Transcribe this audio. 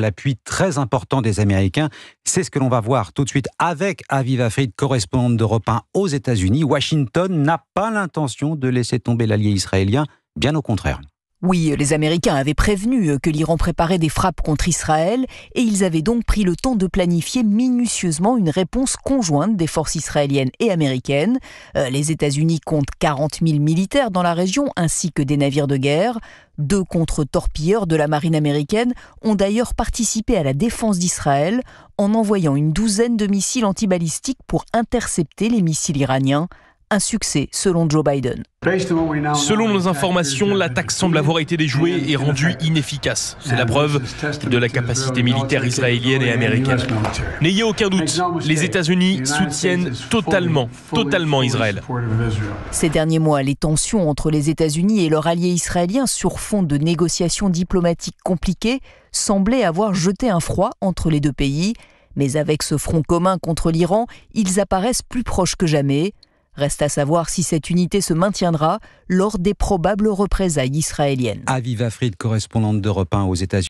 l'appui très important des Américains. C'est ce que l'on va voir tout de suite avec Aviva Fried, correspondante d'Europe 1 aux États-Unis. Washington n'a pas l'intention de laisser tomber l'allié israélien, bien au contraire. Oui, les Américains avaient prévenu que l'Iran préparait des frappes contre Israël et ils avaient donc pris le temps de planifier minutieusement une réponse conjointe des forces israéliennes et américaines. Euh, les États-Unis comptent 40 000 militaires dans la région ainsi que des navires de guerre. Deux contre-torpilleurs de la marine américaine ont d'ailleurs participé à la défense d'Israël en envoyant une douzaine de missiles antibalistiques pour intercepter les missiles iraniens un succès selon Joe Biden. Selon nos informations, l'attaque semble avoir été déjouée et rendue inefficace. C'est la preuve de la capacité militaire israélienne et américaine. N'ayez aucun doute, les États-Unis soutiennent totalement, totalement Israël. Ces derniers mois, les tensions entre les États-Unis et leur allié israélien sur fond de négociations diplomatiques compliquées semblaient avoir jeté un froid entre les deux pays. Mais avec ce front commun contre l'Iran, ils apparaissent plus proches que jamais. Reste à savoir si cette unité se maintiendra lors des probables représailles israéliennes. Aviva Fried, correspondante d'Europe 1 aux États-Unis.